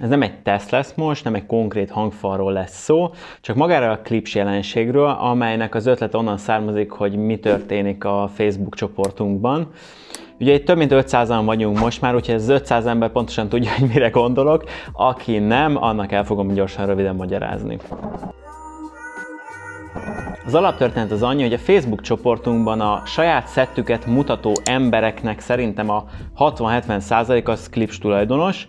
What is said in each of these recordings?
Ez nem egy teszt lesz most, nem egy konkrét hangfalról lesz szó, csak magára a klips jelenségről, amelynek az ötlet onnan származik, hogy mi történik a Facebook csoportunkban. Ugye itt több mint 500-an vagyunk most már, úgyhogy ez 500 ember pontosan tudja, hogy mire gondolok. Aki nem, annak el fogom gyorsan, röviden magyarázni. Az alaptörténet az annyi, hogy a Facebook csoportunkban a saját szettüket mutató embereknek szerintem a 60-70% az klips tulajdonos,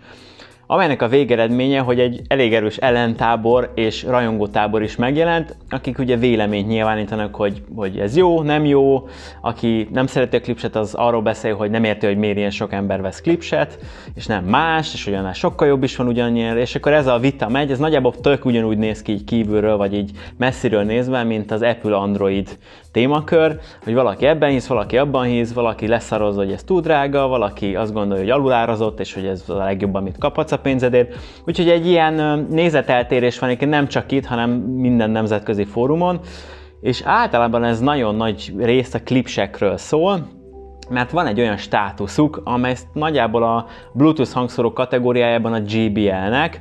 amelynek a végeredménye, hogy egy elég erős ellentábor és rajongótábor is megjelent, akik ugye véleményt nyilvánítanak, hogy, hogy ez jó, nem jó, aki nem szereti a klipset, az arról beszél, hogy nem érti, hogy miért ilyen sok ember vesz klipset, és nem más, és ugyanaz sokkal jobb is van ugyanilyen, és akkor ez a vita megy, ez nagyjából tök ugyanúgy néz ki így kívülről, vagy így messziről nézve, mint az Apple Android témakör, hogy valaki ebben hisz, valaki abban hisz, valaki leszarozza, hogy ez túl drága, valaki azt gondolja, hogy alulárazott, és hogy ez a legjobb, amit kaphatsz a a pénzedért. Úgyhogy egy ilyen nézeteltérés van egyébként nem csak itt, hanem minden nemzetközi fórumon, és általában ez nagyon nagy részt a klipsekről szól, mert van egy olyan státuszuk, amely nagyjából a Bluetooth hangszóró kategóriájában a JBL-nek,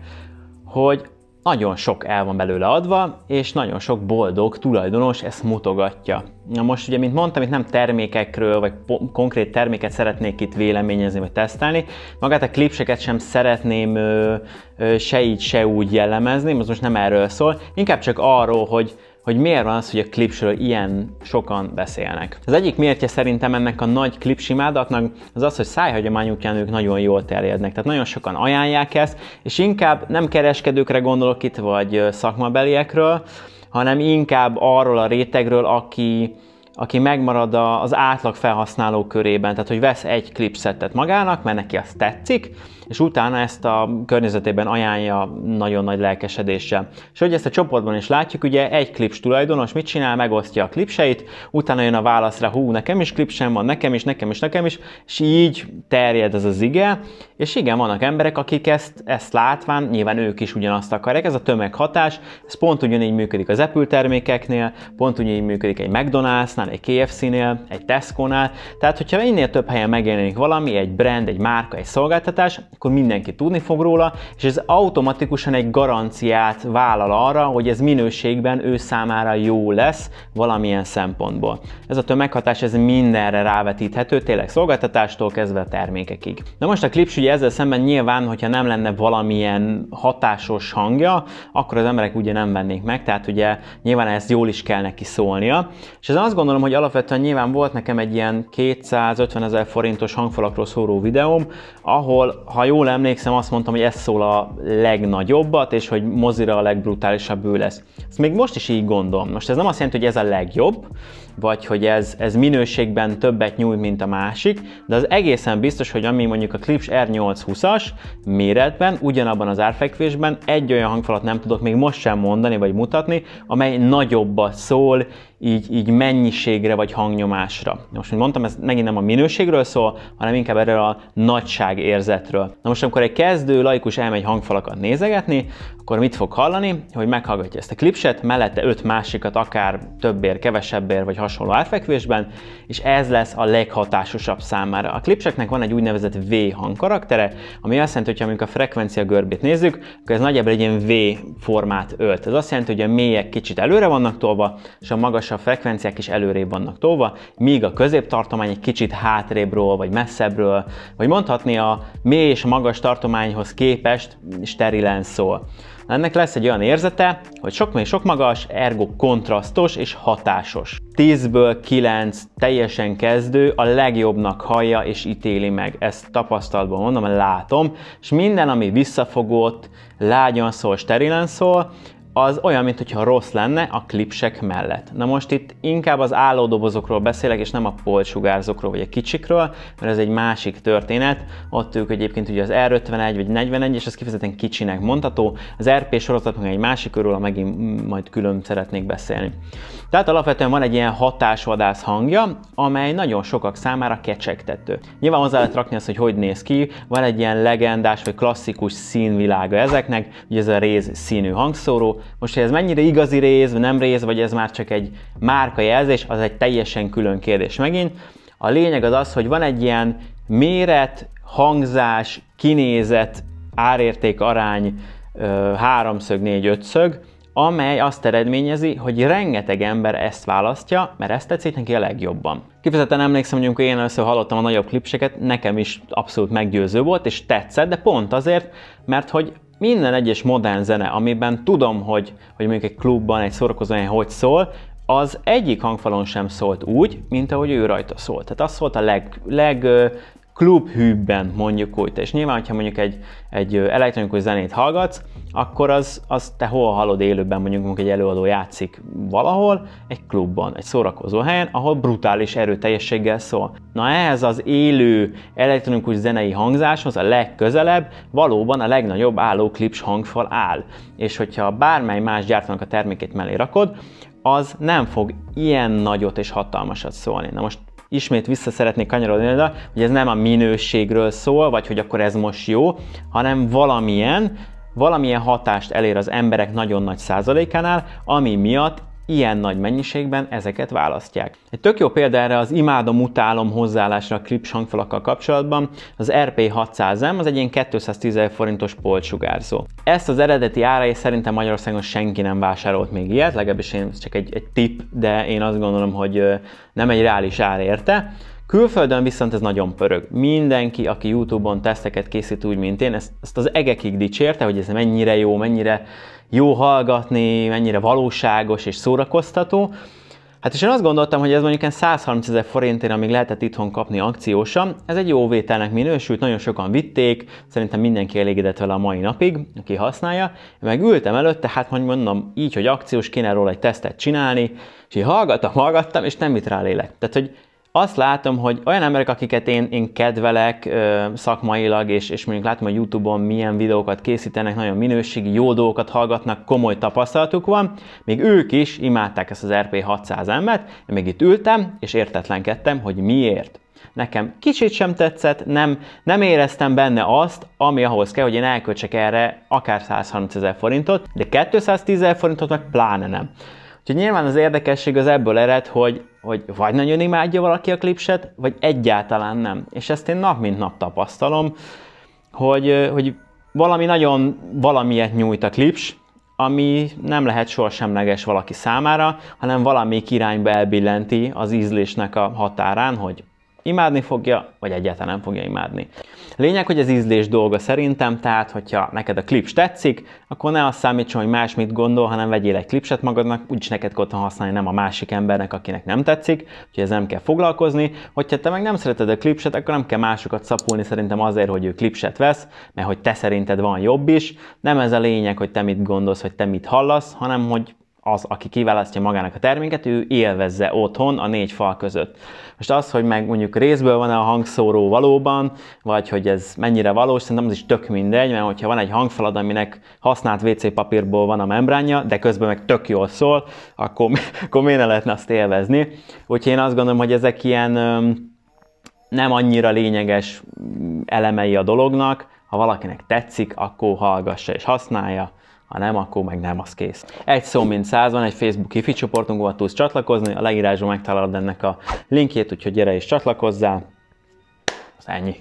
hogy nagyon sok el van belőle adva, és nagyon sok boldog tulajdonos ezt mutogatja. Na most ugye, mint mondtam, itt nem termékekről, vagy konkrét terméket szeretnék itt véleményezni, vagy tesztelni. Magát a klipseket sem szeretném ö, ö, se így, se úgy jellemezni, az most nem erről szól. Inkább csak arról, hogy hogy miért van az, hogy a klipsről ilyen sokan beszélnek. Az egyik mértje szerintem ennek a nagy klipsimádatnak az az, hogy szájhagyomány útján ők nagyon jól terjednek. Tehát nagyon sokan ajánlják ezt, és inkább nem kereskedőkre gondolok itt, vagy szakmabeliekről, hanem inkább arról a rétegről, aki aki megmarad az átlag felhasználó körében, tehát hogy vesz egy klipszettet magának, mert neki azt tetszik, és utána ezt a környezetében ajánlja nagyon nagy lelkesedéssel. És hogy ezt a csoportban is látjuk, ugye egy klips tulajdonos mit csinál, megosztja a klipseit, utána jön a válaszra, hú, nekem is klipsem van, nekem is, nekem is, nekem is, és így terjed ez az ige, és igen, vannak emberek, akik ezt, ezt látván, nyilván ők is ugyanazt akarják, ez a tömeghatás, ez pont ugyanígy működik az Apple termékeknél, pont ugyanígy működik egy McDonald'snál, McDonald'snál, egy KFC-nél, egy Tesco-nál, tehát hogyha ennél több helyen megjelenik valami, egy brand, egy márka, egy szolgáltatás, akkor mindenki tudni fog róla, és ez automatikusan egy garanciát vállal arra, hogy ez minőségben ő számára jó lesz valamilyen szempontból. Ez a tömeghatás ez mindenre rávetíthető, tényleg szolgáltatástól kezdve a termékekig. Na most a klips ugye ezzel szemben nyilván, hogyha nem lenne valamilyen hatásos hangja, akkor az emberek ugye nem vennék meg, tehát ugye nyilván ezt jól is kell neki szólnia. És ez azt gondolom, gondolom, hogy alapvetően nyilván volt nekem egy ilyen 250 ezer forintos hangfalakról szóró videóm, ahol, ha jól emlékszem, azt mondtam, hogy ez szól a legnagyobbat, és hogy mozira a legbrutálisabb ő lesz. Ezt még most is így gondolom. Most ez nem azt jelenti, hogy ez a legjobb, vagy hogy ez, ez minőségben többet nyújt, mint a másik, de az egészen biztos, hogy ami mondjuk a Clips R820-as méretben, ugyanabban az árfekvésben egy olyan hangfalat nem tudok még most sem mondani, vagy mutatni, amely nagyobbat szól, így, így mennyiségre vagy hangnyomásra. Most, mint mondtam, ez megint nem a minőségről szól, hanem inkább erről a nagyságérzetről. Na most, amikor egy kezdő laikus elmegy hangfalakat nézegetni, akkor mit fog hallani, hogy meghallgatja ezt a klipset, mellette öt másikat akár többér, kevesebbér vagy hasonló árfekvésben, és ez lesz a leghatásosabb számára. A klipseknek van egy úgynevezett V hang karaktere, ami azt jelenti, hogy amikor a frekvencia görbét nézzük, akkor ez nagyjából egy ilyen V formát ölt. Ez azt jelenti, hogy a mélyek kicsit előre vannak tolva, és a magasabb frekvenciák is előrébb vannak tolva, míg a középtartomány egy kicsit hátrébről, vagy messzebbről, vagy mondhatni a mély és magas tartományhoz képest sterilen szól. Ennek lesz egy olyan érzete, hogy sok még sok magas, ergo kontrasztos és hatásos. 10-ből 9 teljesen kezdő a legjobbnak hallja és ítéli meg. Ezt tapasztalatban mondom, látom, és minden, ami visszafogott, lágyan szól, sterilen szól, az olyan, mintha rossz lenne a klipsek mellett. Na most itt inkább az állódobozokról beszélek, és nem a polsugárzókról vagy a kicsikről, mert ez egy másik történet. Ott ők egyébként ugye az R51 vagy 41, és ez kifejezetten kicsinek mondható. Az RP sorozat meg egy másik körül, megint majd külön szeretnék beszélni. Tehát alapvetően van egy ilyen hatásvadász hangja, amely nagyon sokak számára kecsegtető. Nyilván hozzá lehet rakni azt, hogy hogy néz ki, van egy ilyen legendás vagy klasszikus színvilága ezeknek, ugye ez a réz színű hangszóró, most, hogy ez mennyire igazi rész, vagy nem rész, vagy ez már csak egy márkajelzés, az egy teljesen külön kérdés megint. A lényeg az az, hogy van egy ilyen méret, hangzás, kinézet, árérték arány, háromszög, négy, ötszög, amely azt eredményezi, hogy rengeteg ember ezt választja, mert ezt tetszik neki a legjobban. Kifejezetten emlékszem, hogy amikor én először hallottam a nagyobb klipseket, nekem is abszolút meggyőző volt, és tetszett, de pont azért, mert hogy minden egyes modern zene, amiben tudom, hogy, hogy mondjuk egy klubban, egy szórakozóhelyen hogy szól, az egyik hangfalon sem szólt úgy, mint ahogy ő rajta szólt. Tehát az szólt a leg, leg klubhűbben mondjuk úgy. És nyilván, hogyha mondjuk egy, egy elektronikus zenét hallgatsz, akkor az, az te hol hallod élőben, mondjuk, mondjuk egy előadó játszik valahol, egy klubban, egy szórakozó helyen, ahol brutális erőteljességgel szól. Na ehhez az élő elektronikus zenei hangzáshoz a legközelebb valóban a legnagyobb álló klips hangfal áll. És hogyha bármely más gyártónak a termékét mellé rakod, az nem fog ilyen nagyot és hatalmasat szólni. Na most ismét vissza szeretnék kanyarodni de hogy ez nem a minőségről szól, vagy hogy akkor ez most jó, hanem valamilyen, valamilyen hatást elér az emberek nagyon nagy százalékánál, ami miatt ilyen nagy mennyiségben ezeket választják. Egy tök jó példa erre az imádom-utálom hozzáállásra a Krips hangfalakkal kapcsolatban az RP600M, az egy ilyen 210 forintos polcsugárzó. Ezt az eredeti árai és szerintem Magyarországon senki nem vásárolt még ilyet, legalábbis én, csak egy, egy tip, de én azt gondolom, hogy nem egy reális ár érte. Külföldön viszont ez nagyon pörög. Mindenki, aki YouTube-on teszteket készít úgy, mint én, ezt, ezt az egekig dicsérte, hogy ez mennyire jó, mennyire jó hallgatni, mennyire valóságos és szórakoztató. Hát és én azt gondoltam, hogy ez mondjuk 130 ezer forintért, amíg lehetett itthon kapni akciósan, ez egy jó vételnek minősült, nagyon sokan vitték, szerintem mindenki elégedett vele a mai napig, aki használja. Én meg ültem előtte, hát mondom, így, hogy akciós kéne róla egy tesztet csinálni, és így hallgattam, hallgattam, és nem jut rá lélek. Tehát, hogy azt látom, hogy olyan emberek, akiket én, én kedvelek ö, szakmailag, és, és mondjuk látom, a YouTube-on milyen videókat készítenek, nagyon minőségi, jó dolgokat hallgatnak, komoly tapasztalatuk van, még ők is imádták ezt az RP600M-et, én még itt ültem, és értetlenkedtem, hogy miért. Nekem kicsit sem tetszett, nem, nem éreztem benne azt, ami ahhoz kell, hogy én elköltsek erre akár 130 ezer forintot, de 210 ezer forintot meg pláne nem. Úgyhogy nyilván az érdekesség az ebből ered, hogy hogy vagy nagyon imádja valaki a klipset, vagy egyáltalán nem. És ezt én nap mint nap tapasztalom, hogy, hogy valami nagyon valamilyet nyújt a klips, ami nem lehet sohasemleges valaki számára, hanem valami irányba elbillenti az ízlésnek a határán, hogy imádni fogja, vagy egyáltalán nem fogja imádni. Lényeg, hogy az ízlés dolga szerintem, tehát hogyha neked a klips tetszik, akkor ne azt számítson, hogy más mit gondol, hanem vegyél egy klipset magadnak, úgyis neked otthon használni, nem a másik embernek, akinek nem tetszik, úgyhogy ez nem kell foglalkozni. Hogyha te meg nem szereted a klipset, akkor nem kell másokat szapulni szerintem azért, hogy ő klipset vesz, mert hogy te szerinted van jobb is. Nem ez a lényeg, hogy te mit gondolsz, hogy te mit hallasz, hanem hogy az, aki kiválasztja magának a terméket, ő élvezze otthon a négy fal között. Most az, hogy meg mondjuk részből van-e a hangszóró valóban, vagy hogy ez mennyire valós, szerintem az is tök mindegy, mert hogyha van egy hangfalad, aminek használt WC papírból van a membránja, de közben meg tök jól szól, akkor, akkor miért ne lehetne azt élvezni? Úgyhogy én azt gondolom, hogy ezek ilyen nem annyira lényeges mm, elemei a dolognak, ha valakinek tetszik, akkor hallgassa és használja, ha nem, akkor meg nem, az kész. Egy szó, mint száz van, egy Facebook ifi csoportunkban tudsz csatlakozni, a leírásban megtalálod ennek a linkjét, úgyhogy gyere és csatlakozzál. Az ennyi.